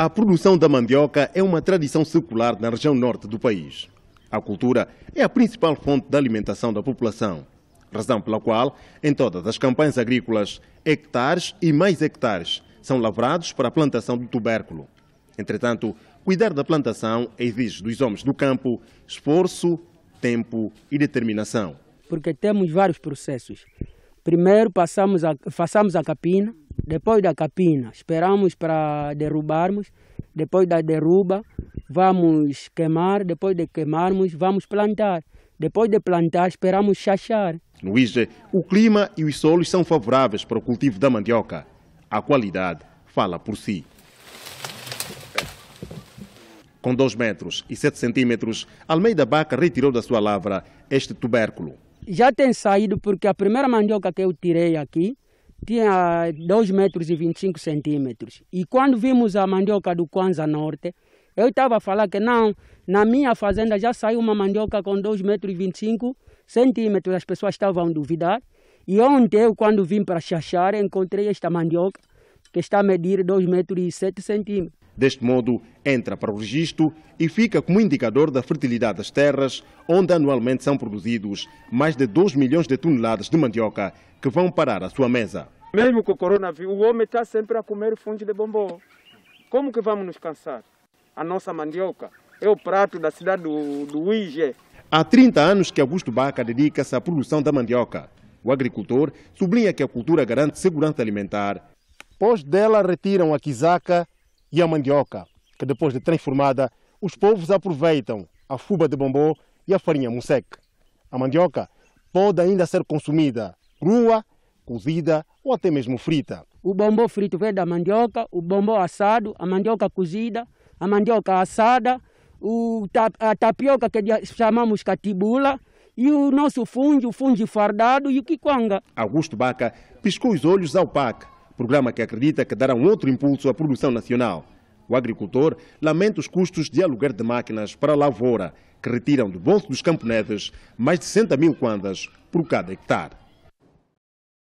A produção da mandioca é uma tradição circular na região norte do país. A cultura é a principal fonte de alimentação da população, razão pela qual, em todas as campanhas agrícolas, hectares e mais hectares são lavrados para a plantação do tubérculo. Entretanto, cuidar da plantação exige dos homens do campo esforço, tempo e determinação. Porque temos vários processos. Primeiro, passamos a, façamos a capina, depois da capina, esperamos para derrubarmos. Depois da derruba, vamos queimar. Depois de queimarmos, vamos plantar. Depois de plantar, esperamos chachar. No Ije, o clima e os solos são favoráveis para o cultivo da mandioca. A qualidade fala por si. Com 2 metros e 7 centímetros, Almeida Baca retirou da sua lavra este tubérculo. Já tem saído porque a primeira mandioca que eu tirei aqui tinha 2 metros e 25 centímetros. E quando vimos a mandioca do Kwanza Norte, eu estava a falar que não, na minha fazenda já saiu uma mandioca com 2 metros e 25 centímetros. As pessoas estavam a duvidar. E ontem, eu, quando vim para Xaxara, encontrei esta mandioca que está a medir 2 metros e 7 centímetros. Deste modo, entra para o registro e fica como indicador da fertilidade das terras, onde anualmente são produzidos mais de 2 milhões de toneladas de mandioca que vão parar à sua mesa. Mesmo com o coronavírus, o homem está sempre a comer fungo de bombom. Como que vamos nos cansar? A nossa mandioca é o prato da cidade do, do Uige. Há 30 anos que Augusto Baca dedica-se à produção da mandioca. O agricultor sublinha que a cultura garante segurança alimentar. Pós dela retiram a quizaca e a mandioca, que depois de transformada, os povos aproveitam a fuba de bombô e a farinha musseque. A mandioca pode ainda ser consumida crua cozida ou até mesmo frita. O bombô frito vem da mandioca, o bombô assado, a mandioca cozida, a mandioca assada, o, a tapioca que chamamos catibula, e o nosso funge, o funge fardado e o quiquanga. Augusto Baca piscou os olhos ao PAC, programa que acredita que dará um outro impulso à produção nacional. O agricultor lamenta os custos de aluguer de máquinas para a lavoura, que retiram do bolso dos camponeses mais de 60 mil kwandas por cada hectare.